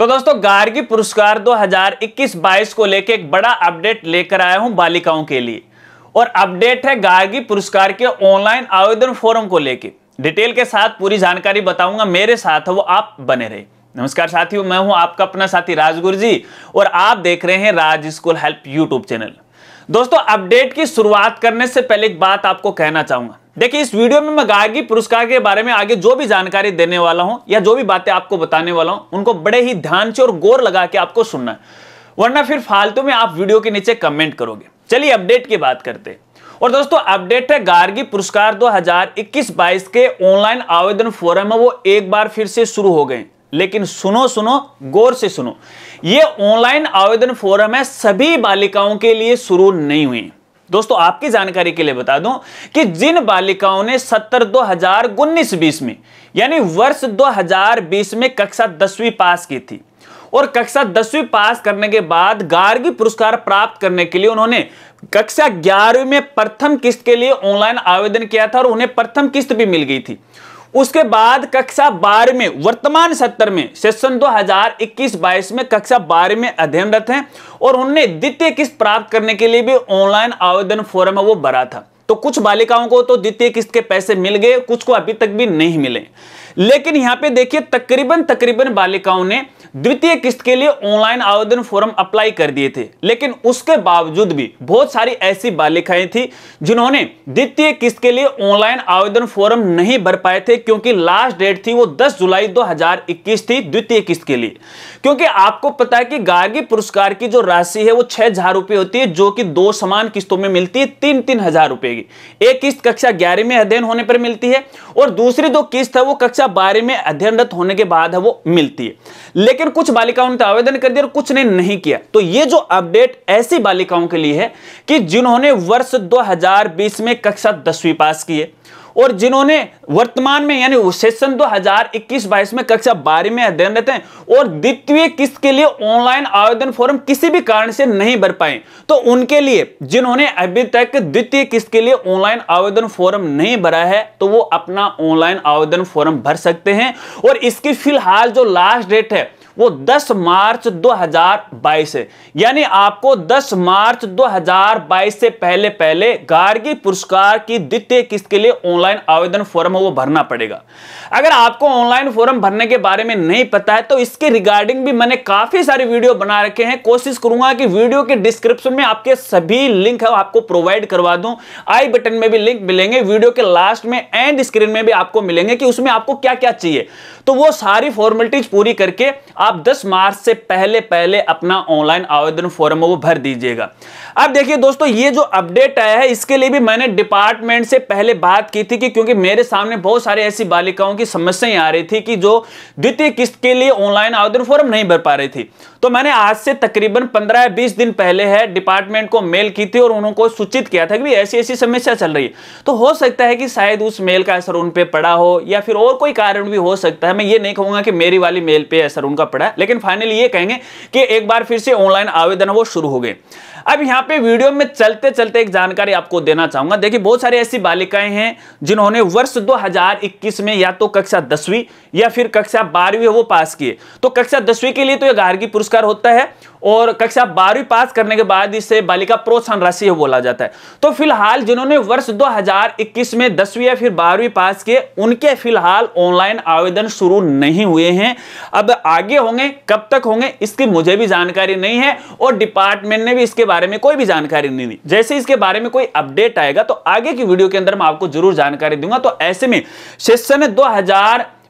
तो दोस्तों गार्गी पुरस्कार 2021-22 को लेके एक बड़ा अपडेट लेकर आया हूं बालिकाओं के लिए और अपडेट है गार्गी पुरस्कार के ऑनलाइन आवेदन फॉर्म को लेके डिटेल के साथ पूरी जानकारी बताऊंगा मेरे साथ वो आप बने रहे नमस्कार साथियों मैं हूं आपका अपना साथी राजगुरु जी और आप देख रहे हैं Raj school help YouTube channel दोस्तों अपडेट की शुरुआत करने से पहले एक बात आपको कहना चाहूंगा देखिए इस वीडियो में मैं गार्गी पुरस्कार के बारे में आगे जो भी जानकारी देने वाला हूं या जो भी बातें आपको बताने वाला हूं उनको बड़े ही ध्यान से और गोर लगा के आपको सुनना है वरना फिर फालतू में आप वीडियो के नीचे कमेंट करोगे चलिए अपडेट की बात करते हैं और दोस्तों अपडेट है गार्गी पुरस्कार 2021-22 के ऑनलाइन आवेदन फोरम है वो एक बार फिर से शुरू हो गए लेकिन सुनो सुनो गौर से सुनो ये ऑनलाइन आवेदन फोरम है सभी बालिकाओं के लिए शुरू नहीं हुई दोस्तों आपकी जानकारी के लिए बता दूं कि जिन बालिकाओं ने सत्तर दो हजार उन्नीस बीस में यानी वर्ष 2020 में कक्षा दसवीं पास की थी और कक्षा दसवीं पास करने के बाद गार्गी पुरस्कार प्राप्त करने के लिए उन्होंने कक्षा ग्यारहवीं में प्रथम किस्त के लिए ऑनलाइन आवेदन किया था और उन्हें प्रथम किस्त भी मिल गई थी उसके बाद कक्षा बारह में वर्तमान सत्र में सेशन 2021-22 में कक्षा बारह में अध्ययनरत हैं और उनने द्वितीय किस्त प्राप्त करने के लिए भी ऑनलाइन आवेदन फॉर्म वो भरा था तो कुछ बालिकाओं को तो द्वितीय किस्त के पैसे मिल गए कुछ को अभी तक भी नहीं मिले लेकिन यहाँ पे देखिए तकरीबन तकरीबन बालिकाओं ने द्वितीय किस्त के लिए ऑनलाइन आवेदन फॉर्म अप्लाई कर दिए थे लेकिन उसके बावजूद भी बहुत सारी ऐसी बालिकाएं थी जिन्होंने द्वितीय किस्त के लिए ऑनलाइन आवेदन फॉर्म नहीं भर पाए थे क्योंकि लास्ट डेट थी वो 10 जुलाई 2021 थी द्वितीय किस्त के लिए क्योंकि आपको पता है कि गार्गी पुरस्कार की जो राशि है वो छह हजार रुपए होती है जो कि दो समान किस्तों में मिलती है तीन तीन हजार रुपए की एक किस्त कक्षा ग्यारह में अध्ययन होने पर मिलती है और दूसरी जो किस्त है वो कक्षा बारह में अध्ययनरत होने के बाद है वो मिलती है लेकिन लेकिन कुछ बालिकाओं ने तो आवेदन कर दिया और कुछ ने नहीं किया तो ये जो अपडेट ऐसी बालिकाओं के लिए है कि जिन्होंने वर्ष 2020 में कक्षा दसवीं पास की है और जिन्होंने वर्तमान में यानी सेशन 2021-22 में कक्षा बारह में अध्ययन रहते हैं और द्वितीय किस्त के लिए ऑनलाइन आवेदन फॉर्म किसी भी कारण से नहीं भर पाए तो उनके लिए जिन्होंने अभी तक द्वितीय किस्त के लिए ऑनलाइन आवेदन फॉर्म नहीं भरा है तो वो अपना ऑनलाइन आवेदन फॉर्म भर सकते हैं और इसकी फिलहाल जो लास्ट डेट है वो 10 मार्च 2022 है यानी आपको 10 मार्च 2022 से पहले पहले गार्गी पुरस्कार की द्वितीय किस्त के लिए ऑनलाइन आवेदन फॉर्म वो भरना पड़ेगा अगर आपको ऑनलाइन फॉर्म भरने के बारे में नहीं पता है तो इसके रिगार्डिंग भी मैंने काफी सारे वीडियो बना रखे हैं कोशिश करूंगा कि वीडियो के डिस्क्रिप्शन में आपके सभी लिंक है आपको प्रोवाइड करवा दूं आई बटन में भी लिंक मिलेंगे वीडियो के लास्ट में एंड स्क्रीन में भी आपको मिलेंगे कि उसमें आपको क्या क्या चाहिए तो वो सारी फॉर्मेलिटीज पूरी करके आप आप 10 मार्च से पहले पहले अपना ऑनलाइन आवेदन फॉर्म वो भर दीजिएगा अब देखिए दोस्तों ये जो अपडेट आया है इसके लिए भी मैंने डिपार्टमेंट से पहले बात की थी कि क्योंकि मेरे सामने बहुत सारी ऐसी बालिकाओं की समस्याएं आ रही थी कि जो द्वितीय किस्त के लिए ऑनलाइन आवेदन फॉर्म नहीं भर पा रही थी तो मैंने आज से तकरीबन पंद्रह या बीस दिन पहले है डिपार्टमेंट को मेल की थी और उनको सूचित किया था कि ऐसी ऐसी समस्या चल रही है तो हो सकता है कि शायद उस मेल का असर उन पर पड़ा हो या फिर और कोई कारण भी हो सकता है मैं ये नहीं कहूंगा कि मेरी वाली मेल पे असर उनका पड़ा लेकिन फाइनली ये कहेंगे कि एक बार फिर से ऑनलाइन आवेदन वो शुरू हो गए अब यहाँ पे वीडियो में चलते चलते एक जानकारी आपको देना चाहूंगा देखिए बहुत सारी ऐसी बालिकाएं हैं जिन्होंने वर्ष 2021 में या तो कक्षा दसवीं या फिर कक्षा बारहवीं वो पास किए तो कक्षा दसवीं के लिए तो ये गार्गी पुरुष पुरस्कार होता है और कक्षा बारहवीं पास करने के बाद इसे बालिका प्रोत्साहन राशि बोला जाता है तो फिलहाल जिन्होंने वर्ष 2021 में दसवीं या फिर बारहवीं पास किए उनके फिलहाल ऑनलाइन आवेदन शुरू नहीं हुए हैं अब आगे होंगे कब तक होंगे इसकी मुझे भी जानकारी नहीं है और डिपार्टमेंट ने भी इसके बारे में कोई भी जानकारी नहीं दी जैसे इसके बारे में कोई अपडेट आएगा तो आगे की वीडियो के अंदर मैं आपको जरूर जानकारी दूंगा तो ऐसे में सेशन दो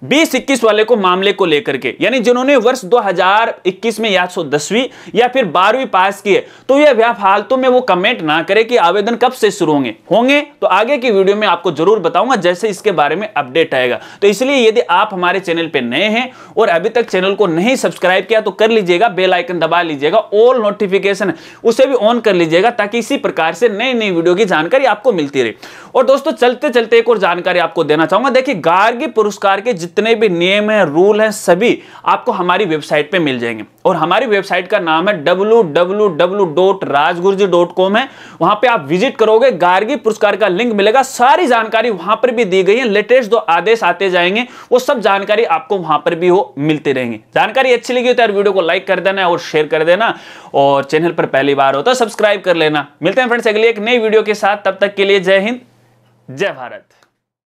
बीस इक्कीस वाले को मामले को लेकर के यानी जिन्होंने वर्ष 2021 में या सो तो दसवीं या फिर बारहवीं पास की है तो यह फालतू तो में वो कमेंट ना करे कि आवेदन कब से शुरू होंगे होंगे तो आगे की वीडियो में आपको जरूर बताऊंगा जैसे इसके बारे में अपडेट आएगा तो इसलिए यदि आप हमारे चैनल पर नए हैं और अभी तक चैनल को नहीं सब्सक्राइब किया तो कर लीजिएगा बेलाइकन दबा लीजिएगा ऑल नोटिफिकेशन उसे भी ऑन कर लीजिएगा ताकि इसी प्रकार से नई नई वीडियो की जानकारी आपको मिलती रहे और दोस्तों चलते चलते एक और जानकारी आपको देना चाहूंगा देखिए गार्गी पुरस्कार के जितने भी नियम हैं रूल हैं सभी आपको हमारी वेबसाइट पे मिल जाएंगे और हमारी वेबसाइट का नाम है www.rajgurji.com है वहां पे आप विजिट करोगे गार्गी पुरस्कार का लिंक मिलेगा सारी जानकारी वहां पर भी दी गई है लेटेस्ट जो आदेश आते जाएंगे वो सब जानकारी आपको वहां पर भी हो मिलती रहेंगे जानकारी अच्छी लगी हो तो यार वीडियो को लाइक कर देना और शेयर कर देना और चैनल पर पहली बार हो तो सब्सक्राइब कर लेना मिलते हैं फ्रेंड्स अगले एक नई वीडियो के साथ तब तक के लिए जय हिंद जय भारत